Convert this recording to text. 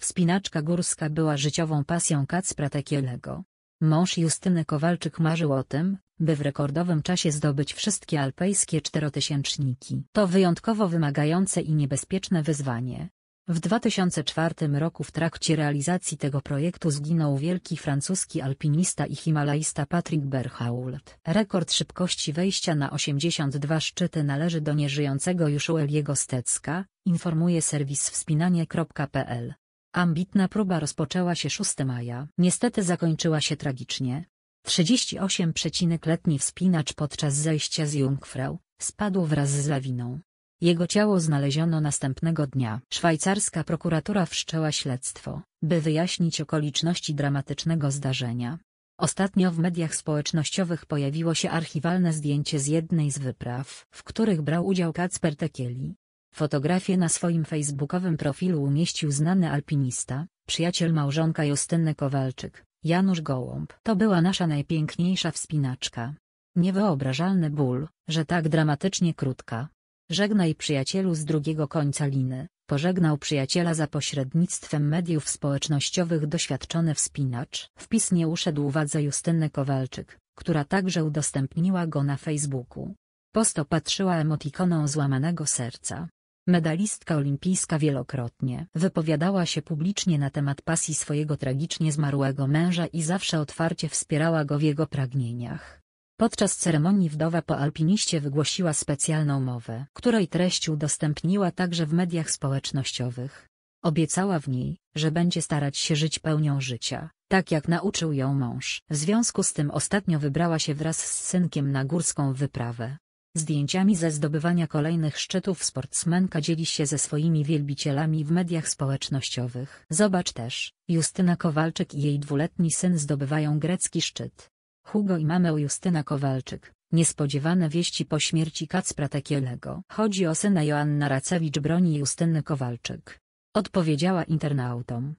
Wspinaczka górska była życiową pasją Kacpra Tekielego. Mąż Justyny Kowalczyk marzył o tym, by w rekordowym czasie zdobyć wszystkie alpejskie czterotysięczniki. To wyjątkowo wymagające i niebezpieczne wyzwanie. W 2004 roku w trakcie realizacji tego projektu zginął wielki francuski alpinista i himalaista Patrick Berhault. Rekord szybkości wejścia na 82 szczyty należy do nieżyjącego już Ueliego Stecka, informuje serwis wspinanie.pl. Ambitna próba rozpoczęła się 6 maja, niestety zakończyła się tragicznie. 38-letni wspinacz podczas zejścia z Jungfrau spadł wraz z lawiną. Jego ciało znaleziono następnego dnia. Szwajcarska prokuratura wszczęła śledztwo, by wyjaśnić okoliczności dramatycznego zdarzenia. Ostatnio w mediach społecznościowych pojawiło się archiwalne zdjęcie z jednej z wypraw, w których brał udział Kacper Tekieli. Fotografię na swoim facebookowym profilu umieścił znany alpinista, przyjaciel małżonka Justynny Kowalczyk, Janusz Gołąb. To była nasza najpiękniejsza wspinaczka. Niewyobrażalny ból, że tak dramatycznie krótka. Żegnaj przyjacielu z drugiego końca liny, pożegnał przyjaciela za pośrednictwem mediów społecznościowych doświadczony wspinacz. Wpis nie uszedł uwadze Justynny Kowalczyk, która także udostępniła go na Facebooku. Posto patrzyła emotikoną złamanego serca medalistka olimpijska wielokrotnie wypowiadała się publicznie na temat pasji swojego tragicznie zmarłego męża i zawsze otwarcie wspierała go w jego pragnieniach. Podczas ceremonii wdowa po alpiniście wygłosiła specjalną mowę, której treść udostępniła także w mediach społecznościowych. Obiecała w niej, że będzie starać się żyć pełnią życia, tak jak nauczył ją mąż. W związku z tym ostatnio wybrała się wraz z synkiem na górską wyprawę. Zdjęciami ze zdobywania kolejnych szczytów sportsmenka dzieli się ze swoimi wielbicielami w mediach społecznościowych. Zobacz też, Justyna Kowalczyk i jej dwuletni syn zdobywają grecki szczyt. Hugo i mamę Justyna Kowalczyk. Niespodziewane wieści po śmierci Kacpra Tekielego. Chodzi o syna Joanna Racewicz broni Justyny Kowalczyk. Odpowiedziała internautom.